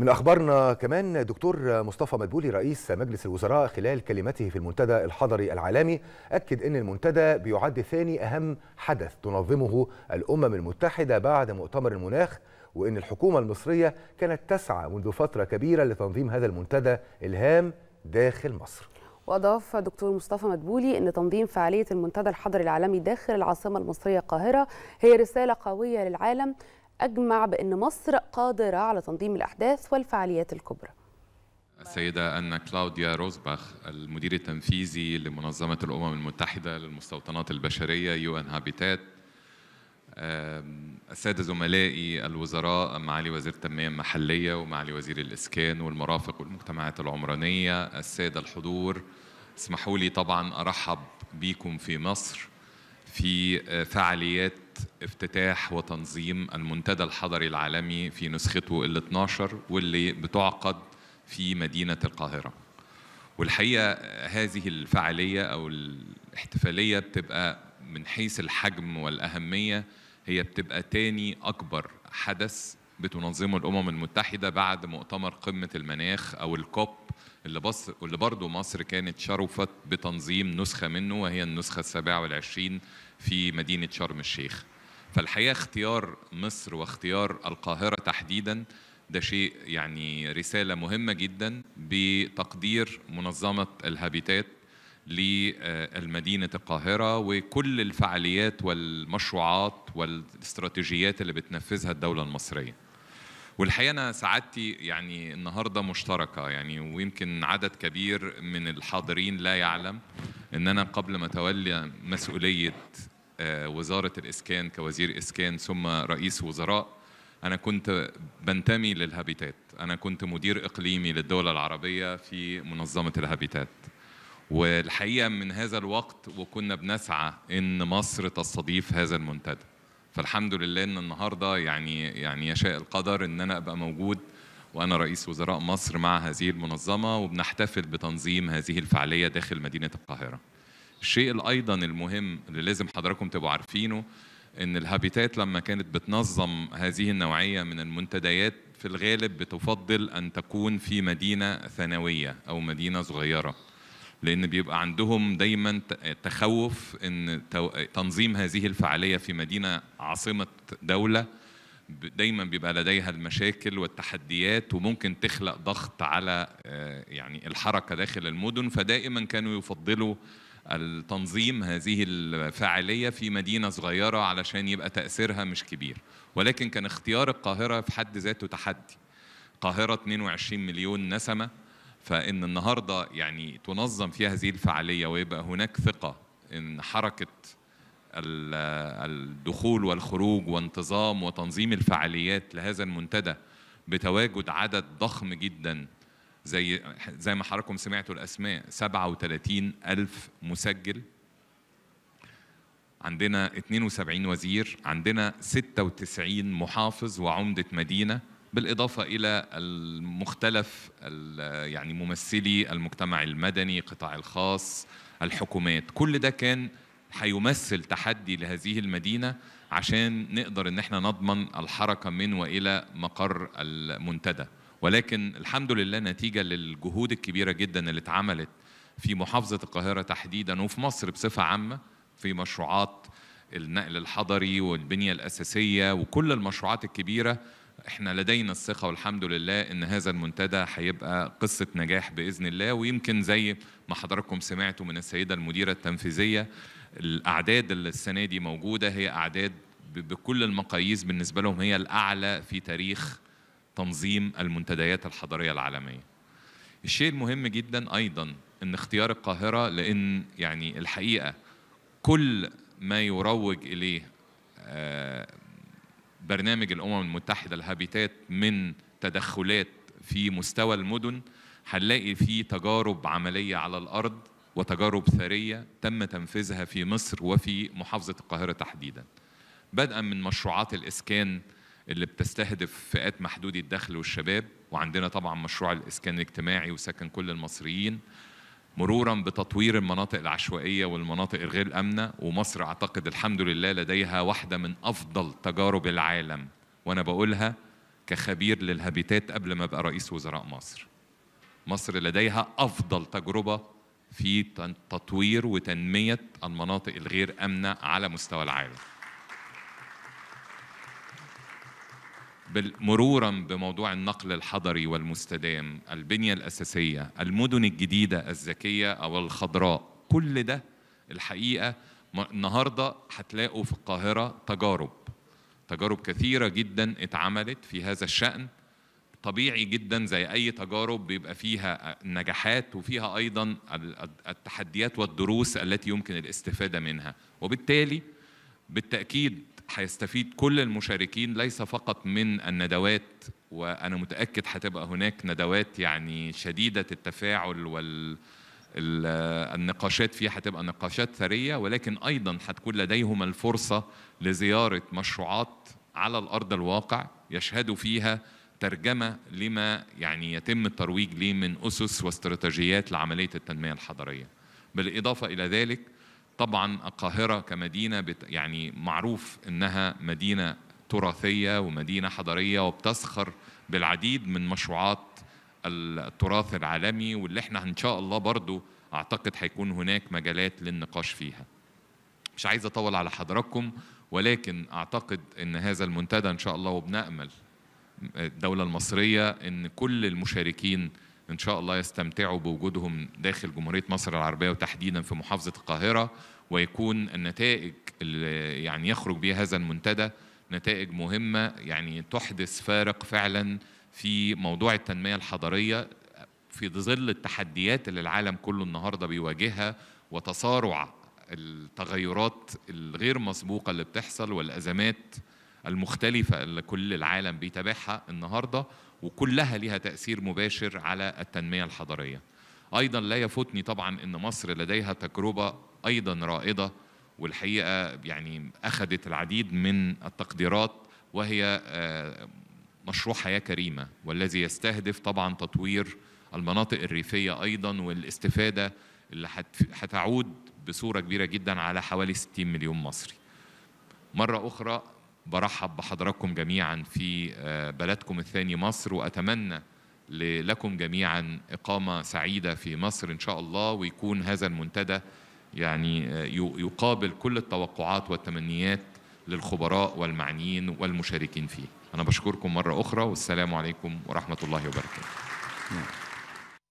من أخبارنا كمان دكتور مصطفى مدبولي رئيس مجلس الوزراء خلال كلمته في المنتدى الحضري العالمي أكد أن المنتدى بيعد ثاني أهم حدث تنظمه الأمم المتحدة بعد مؤتمر المناخ وأن الحكومة المصرية كانت تسعى منذ فترة كبيرة لتنظيم هذا المنتدى الهام داخل مصر وأضاف دكتور مصطفى مدبولي أن تنظيم فعالية المنتدى الحضري العالمي داخل العاصمة المصرية القاهرة هي رسالة قوية للعالم أجمع بأن مصر قادرة على تنظيم الأحداث والفعاليات الكبرى السيدة أنا كلاوديا روزباخ المدير التنفيذي لمنظمة الأمم المتحدة للمستوطنات البشرية يو ان هابيتات السادة زملائي الوزراء معالي وزير التنمية المحلية ومعالي وزير الإسكان والمرافق والمجتمعات العمرانية السادة الحضور اسمحوا لي طبعا أرحب بكم في مصر في آه، فعاليات افتتاح وتنظيم المنتدى الحضري العالمي في نسخته ال 12 واللي بتعقد في مدينة القاهرة والحقيقة هذه الفعالية أو الاحتفالية بتبقى من حيث الحجم والأهمية هي بتبقى تاني أكبر حدث بتنظمه الأمم المتحدة بعد مؤتمر قمة المناخ أو الكوب اللي, بص اللي برضه مصر كانت شرفت بتنظيم نسخة منه وهي النسخة السابعة والعشرين في مدينة شرم الشيخ فالحقيقه اختيار مصر واختيار القاهره تحديدا ده شيء يعني رساله مهمه جدا بتقدير منظمه الهابيتات لمدينه القاهره وكل الفعاليات والمشروعات والاستراتيجيات اللي بتنفذها الدوله المصريه. والحقيقه انا سعادتي يعني النهارده مشتركه يعني ويمكن عدد كبير من الحاضرين لا يعلم ان انا قبل ما اتولى مسؤوليه آه، وزاره الاسكان كوزير اسكان ثم رئيس وزراء انا كنت بنتمي للهابيتات انا كنت مدير اقليمي للدول العربيه في منظمه الهابيتات والحقيقه من هذا الوقت وكنا بنسعى ان مصر تستضيف هذا المنتدى فالحمد لله ان النهارده يعني يعني يشاء القدر ان انا ابقى موجود وانا رئيس وزراء مصر مع هذه المنظمه وبنحتفل بتنظيم هذه الفعاليه داخل مدينه القاهره الشيء ايضا المهم اللي لازم حضراتكم تبقوا عارفينه ان الهابيتات لما كانت بتنظم هذه النوعيه من المنتديات في الغالب بتفضل ان تكون في مدينه ثانويه او مدينه صغيره لان بيبقى عندهم دايما تخوف ان تنظيم هذه الفعاليه في مدينه عاصمه دوله دايما بيبقى لديها المشاكل والتحديات وممكن تخلق ضغط على آه، يعني الحركه داخل المدن فدائما كانوا يفضلوا التنظيم هذه الفعالية في مدينة صغيرة علشان يبقى تأثيرها مش كبير ولكن كان اختيار القاهرة في حد ذاته تحدي القاهرة 22 مليون نسمة فإن النهاردة يعني تنظم في هذه الفعالية ويبقى هناك ثقة إن حركة الدخول والخروج وانتظام وتنظيم الفعاليات لهذا المنتدى بتواجد عدد ضخم جدا زي زي ما حضراتكم سمعتوا الاسماء 37 الف مسجل عندنا 72 وزير عندنا 96 محافظ وعمده مدينه بالاضافه الى المختلف يعني ممثلي المجتمع المدني القطاع الخاص الحكومات كل ده كان هيمثل تحدي لهذه المدينه عشان نقدر ان احنا نضمن الحركه من والى مقر المنتدى ولكن الحمد لله نتيجة للجهود الكبيرة جدا اللي اتعملت في محافظة القاهرة تحديدا وفي مصر بصفة عامة في مشروعات النقل الحضري والبنية الأساسية وكل المشروعات الكبيرة احنا لدينا الثقة والحمد لله ان هذا المنتدى هيبقى قصة نجاح بإذن الله ويمكن زي ما حضراتكم سمعتوا من السيدة المديرة التنفيذية الأعداد اللي السنة دي موجودة هي أعداد بكل المقاييس بالنسبة لهم هي الأعلى في تاريخ تنظيم المنتديات الحضارية العالمية الشيء المهم جدا أيضا أن اختيار القاهرة لأن يعني الحقيقة كل ما يروج إليه آه، برنامج الأمم المتحدة الهابيتات من تدخلات في مستوى المدن هنلاقي فيه تجارب عملية على الأرض وتجارب ثرية تم تنفيذها في مصر وفي محافظة القاهرة تحديدا بدءا من مشروعات الإسكان اللي بتستهدف فئات محدودي الدخل والشباب وعندنا طبعا مشروع الإسكان الاجتماعي وسكن كل المصريين مرورا بتطوير المناطق العشوائية والمناطق الغير آمنة ومصر أعتقد الحمد لله لديها واحدة من أفضل تجارب العالم وأنا بقولها كخبير للهابيتات قبل ما أبقى رئيس وزراء مصر مصر لديها أفضل تجربة في تطوير وتنمية المناطق الغير آمنة على مستوى العالم مرورا بموضوع النقل الحضري والمستدام البنية الأساسية المدن الجديدة الذكية أو الخضراء كل ده الحقيقة النهاردة هتلاقوا في القاهرة تجارب تجارب كثيرة جدا اتعملت في هذا الشأن طبيعي جدا زي أي تجارب بيبقى فيها نجاحات وفيها أيضا التحديات والدروس التي يمكن الاستفادة منها وبالتالي بالتأكيد هيستفيد كل المشاركين ليس فقط من الندوات وانا متاكد هتبقى هناك ندوات يعني شديده التفاعل وال النقاشات فيها هتبقى نقاشات ثريه ولكن ايضا هتكون لديهم الفرصه لزياره مشروعات على الارض الواقع يشهدوا فيها ترجمه لما يعني يتم الترويج ليه من اسس واستراتيجيات لعمليه التنميه الحضريه بالاضافه الى ذلك طبعا القاهرة كمدينة بت يعني معروف أنها مدينة تراثية ومدينة حضارية وبتسخر بالعديد من مشروعات التراث العالمي واللي احنا ان شاء الله برضو اعتقد هيكون هناك مجالات للنقاش فيها مش عايز اطول على حضراتكم ولكن اعتقد ان هذا المنتدى ان شاء الله وبنامل الدوله المصريه ان كل المشاركين إن شاء الله يستمتعوا بوجودهم داخل جمهورية مصر العربية وتحديدا في محافظة القاهرة ويكون النتائج اللي يعني يخرج بها هذا المنتدى نتائج مهمة يعني تحدث فارق فعلا في موضوع التنمية الحضرية في ظل التحديات اللي العالم كله النهارده بيواجهها وتصارع التغيرات الغير مسبوقة اللي بتحصل والأزمات المختلفة اللي كل العالم بيتابعها النهارده وكلها لها تأثير مباشر على التنمية الحضرية أيضا لا يفوتني طبعا أن مصر لديها تجربة أيضا رائدة والحقيقة يعني أخذت العديد من التقديرات وهي آه، مشروع حياة كريمة والذي يستهدف طبعا تطوير المناطق الريفية أيضا والاستفادة اللي هتعود بصورة كبيرة جدا على حوالي 60 مليون مصري مرة أخرى برحب بحضراتكم جميعا في آه، بلدكم الثاني مصر واتمنى لكم جميعا اقامه سعيده في مصر ان شاء الله ويكون هذا المنتدى يعني آه، يقابل كل التوقعات والتمنيات للخبراء والمعنيين والمشاركين فيه. انا بشكركم مره اخرى والسلام عليكم ورحمه الله وبركاته. نعم.